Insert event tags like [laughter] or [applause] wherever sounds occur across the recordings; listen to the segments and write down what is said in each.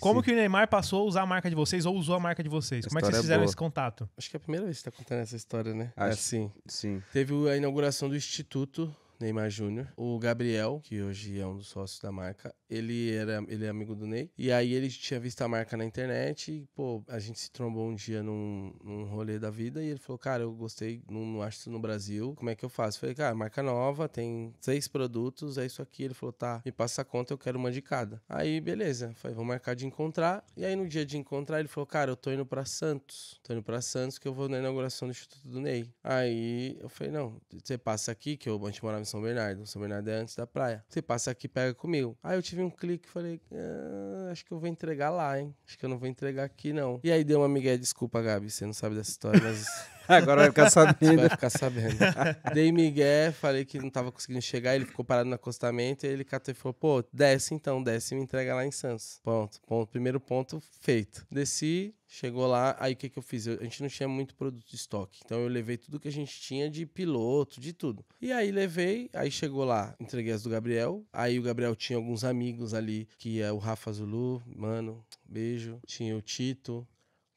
Como Sim. que o Neymar passou a usar a marca de vocês ou usou a marca de vocês? A Como é que vocês é fizeram é esse contato? Acho que é a primeira vez que você está contando essa história, né? É Acho, é assim. Sim. Teve a inauguração do Instituto Neymar Júnior. O Gabriel, que hoje é um dos sócios da marca, ele era ele é amigo do Ney. E aí ele tinha visto a marca na internet e, pô, a gente se trombou um dia num, num rolê da vida e ele falou, cara, eu gostei, não, não acho isso no Brasil, como é que eu faço? Eu falei, cara, marca nova, tem seis produtos, é isso aqui. Ele falou, tá, me passa a conta, eu quero uma de cada. Aí, beleza, falei, vou marcar de encontrar. E aí no dia de encontrar, ele falou, cara, eu tô indo pra Santos. Tô indo pra Santos que eu vou na inauguração do Instituto do Ney. Aí eu falei, não, você passa aqui, que eu, a gente morar são Bernardo. São Bernardo é antes da praia. Você passa aqui, pega comigo. Aí eu tive um clique, falei, ah, acho que eu vou entregar lá, hein? Acho que eu não vou entregar aqui, não. E aí deu uma migué, desculpa, Gabi, você não sabe dessa história, mas. Agora vai ficar sabendo. Vai ficar sabendo. [laughs] Dei migué, falei que não tava conseguindo chegar, ele ficou parado no acostamento e ele catou e falou, pô, desce então, desce e me entrega lá em Santos. Ponto, ponto. Primeiro ponto, feito. Desci, Chegou lá, aí o que, que eu fiz? Eu, a gente não tinha muito produto de estoque. Então eu levei tudo que a gente tinha de piloto, de tudo. E aí levei, aí chegou lá, entreguei as do Gabriel. Aí o Gabriel tinha alguns amigos ali, que é o Rafa Zulu, mano, beijo. Tinha o Tito,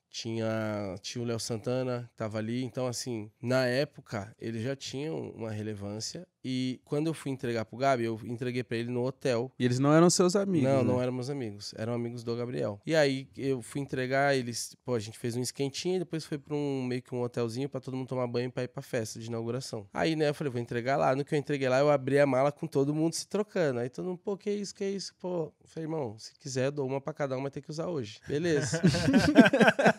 tinha, tinha o Léo Santana tava ali, então assim, na época ele já tinha uma relevância e quando eu fui entregar pro Gabi, eu entreguei para ele no hotel. E eles não eram seus amigos, Não, né? não eram meus amigos, eram amigos do Gabriel. E aí eu fui entregar, eles, pô, a gente fez um esquentinho e depois foi para um meio que um hotelzinho para todo mundo tomar banho para ir para festa de inauguração. Aí, né, eu falei, vou entregar lá. No que eu entreguei lá, eu abri a mala com todo mundo se trocando. Aí todo mundo, pô, que isso, que isso? Pô, eu falei, irmão, se quiser, eu dou uma para cada um, mas tem que usar hoje. Beleza. [laughs]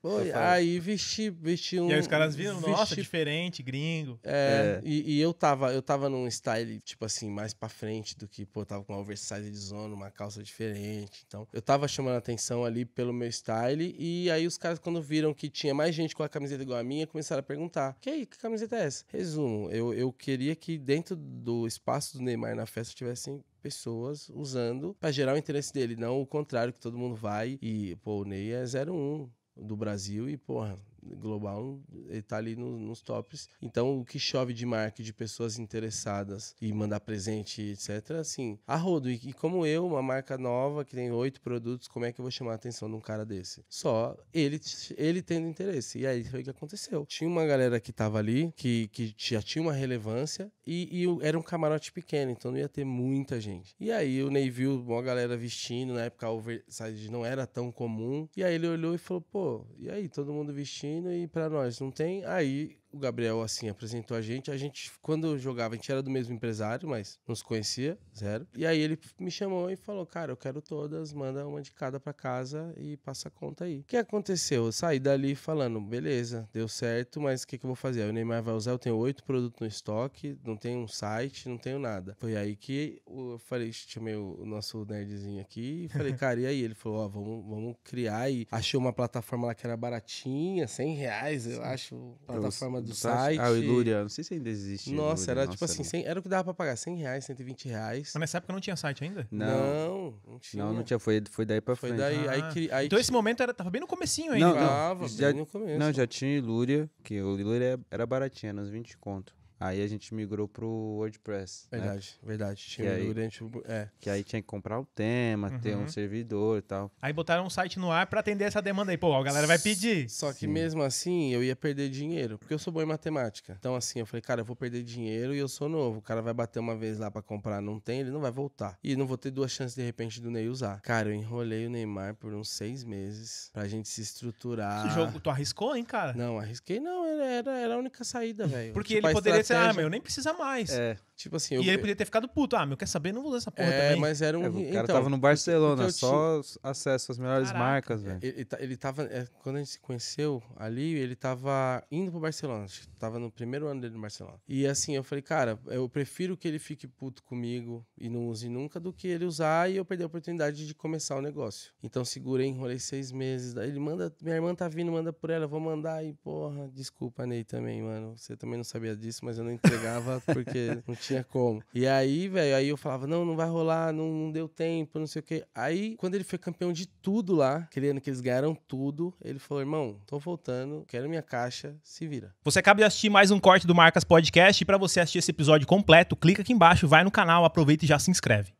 Então Foi, aí vesti, vesti um. E aí os caras viram, vesti... nossa, diferente, gringo. É, é. E, e, eu tava, eu tava num style, tipo assim, mais pra frente do que, pô, tava com uma oversize de zona, uma calça diferente. Então, eu tava chamando atenção ali pelo meu style. E aí os caras, quando viram que tinha mais gente com a camiseta igual a minha, começaram a perguntar: que, que camiseta é essa? Resumo, eu, eu queria que dentro do espaço do Neymar na festa tivessem pessoas usando para gerar o interesse dele, não o contrário que todo mundo vai e pô, o Ney é 01, do Brasil e, porra, global, ele tá ali no, nos tops. Então, o que chove de marca, de pessoas interessadas e mandar presente, etc., assim, a rodo. E, e como eu, uma marca nova que tem oito produtos, como é que eu vou chamar a atenção de um cara desse? Só ele, ele tendo interesse. E aí foi o que aconteceu. Tinha uma galera que tava ali, que, que já tinha uma relevância, e, e era um camarote pequeno, então não ia ter muita gente. E aí o Ney viu uma galera vestindo, na época a oversize não era tão comum. E aí ele olhou e falou, pô, e aí, todo mundo vestindo? reino e para nós não tem, aí o Gabriel, assim, apresentou a gente. A gente, quando jogava, a gente era do mesmo empresário, mas não se conhecia, zero. E aí ele me chamou e falou, cara, eu quero todas, manda uma de cada pra casa e passa a conta aí. O que aconteceu? Eu saí dali falando, beleza, deu certo, mas o que, que eu vou fazer? Aí o Neymar vai usar, eu tenho oito produtos no estoque, não tenho um site, não tenho nada. Foi aí que eu falei, chamei o nosso nerdzinho aqui e falei, [laughs] cara, e aí? Ele falou, ó, oh, vamos, vamos criar e achei uma plataforma lá que era baratinha, 100 reais, eu acho, plataforma plataforma, do site. Tá, ah, o Ilúria, não sei se ainda existe. Nossa, Ilúria. era tipo Nossa, tipo assim, 100, né? era o que dava pra pagar, 100 reais, 120 reais. Mas nessa época não tinha site ainda? Não, não, não tinha. Não, não tinha, foi, foi daí pra foi frente. Daí, ah. aí, aí, aí, então esse momento era, tava bem no comecinho ainda. Não, não, tava já, bem no começo. Não, já tinha Ilúria, que o Ilúria era baratinho, era uns 20 conto. Aí a gente migrou pro WordPress. Verdade, né? verdade. Tinha aí, durante é. Que aí tinha que comprar o tema, uhum. ter um uhum. servidor e tal. Aí botaram um site no ar para atender essa demanda aí. Pô, a galera vai pedir. Só que Sim. mesmo assim, eu ia perder dinheiro. Porque eu sou bom em matemática. Então assim, eu falei, cara, eu vou perder dinheiro e eu sou novo. O cara vai bater uma vez lá para comprar, não tem, ele não vai voltar. E não vou ter duas chances, de repente, do Ney usar. Cara, eu enrolei o Neymar por uns seis meses pra gente se estruturar. Esse jogo, tu arriscou, hein, cara? Não, arrisquei não. Era, era, era a única saída, velho. Porque tipo, ele poderia ah, meu, nem precisa mais. É. Tipo assim, eu... E ele podia ter ficado puto. Ah, meu, quer saber? Não vou usar essa porra é, também. mas era um... É, o cara então, tava no Barcelona, te... só acesso às melhores Caraca. marcas, velho. Ele, tá, ele tava... É, quando a gente se conheceu ali, ele tava indo pro Barcelona. Tava no primeiro ano dele no Barcelona. E assim, eu falei, cara, eu prefiro que ele fique puto comigo e não use nunca do que ele usar e eu perder a oportunidade de começar o negócio. Então segurei, enrolei seis meses. Daí ele manda... Minha irmã tá vindo, manda por ela, vou mandar. E, porra, desculpa, Ney, também, mano. Você também não sabia disso, mas eu não entregava porque [laughs] não tinha como. E aí, velho, aí eu falava, não, não vai rolar, não, não deu tempo, não sei o quê. Aí, quando ele foi campeão de tudo lá, querendo que eles ganharam tudo, ele falou, irmão, tô voltando, quero minha caixa, se vira. Você acaba de assistir mais um corte do Marcas Podcast e para você assistir esse episódio completo, clica aqui embaixo, vai no canal, aproveita e já se inscreve.